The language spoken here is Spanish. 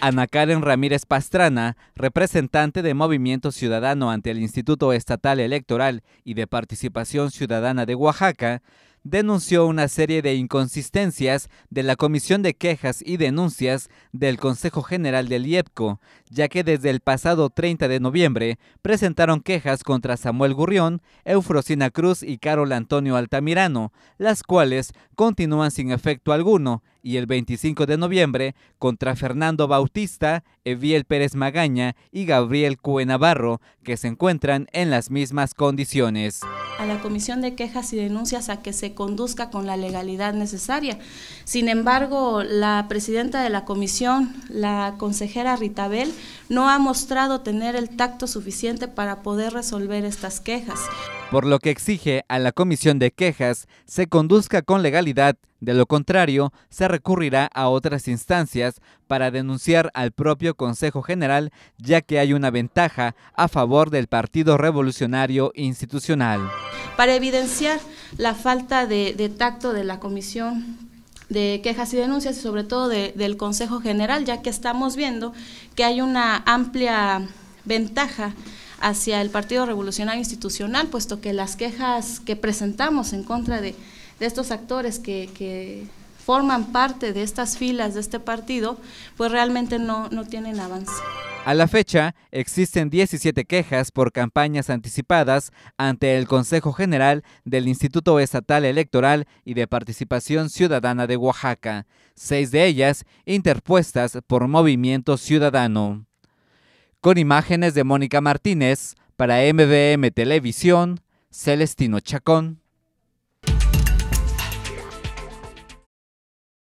Ana Karen Ramírez Pastrana, representante de Movimiento Ciudadano ante el Instituto Estatal Electoral y de Participación Ciudadana de Oaxaca, denunció una serie de inconsistencias de la Comisión de Quejas y Denuncias del Consejo General del IEPCO, ya que desde el pasado 30 de noviembre presentaron quejas contra Samuel Gurrión, Eufrosina Cruz y Carol Antonio Altamirano, las cuales continúan sin efecto alguno, y el 25 de noviembre contra Fernando Bautista, Eviel Pérez Magaña y Gabriel Cuenavarro, que se encuentran en las mismas condiciones. A la Comisión de Quejas y Denuncias a que se conduzca con la legalidad necesaria. Sin embargo, la presidenta de la comisión, la consejera Ritabel, no ha mostrado tener el tacto suficiente para poder resolver estas quejas por lo que exige a la comisión de quejas se conduzca con legalidad, de lo contrario se recurrirá a otras instancias para denunciar al propio Consejo General, ya que hay una ventaja a favor del Partido Revolucionario Institucional. Para evidenciar la falta de, tacto de la comisión de quejas y denuncias y sobre todo del Consejo General, ya que estamos viendo que hay una amplia ventaja hacia el Partido Revolucionario Institucional, puesto que las quejas que presentamos en contra de, estos actores que, forman parte de estas filas de este partido, pues realmente no, no tienen avance. A la fecha, existen 17 quejas por campañas anticipadas ante el Consejo General del Instituto Estatal Electoral y de Participación Ciudadana de Oaxaca, seis de ellas interpuestas por Movimiento Ciudadano. Con imágenes de Mónica Martínez, para MDM Televisión, Celestino Chacón.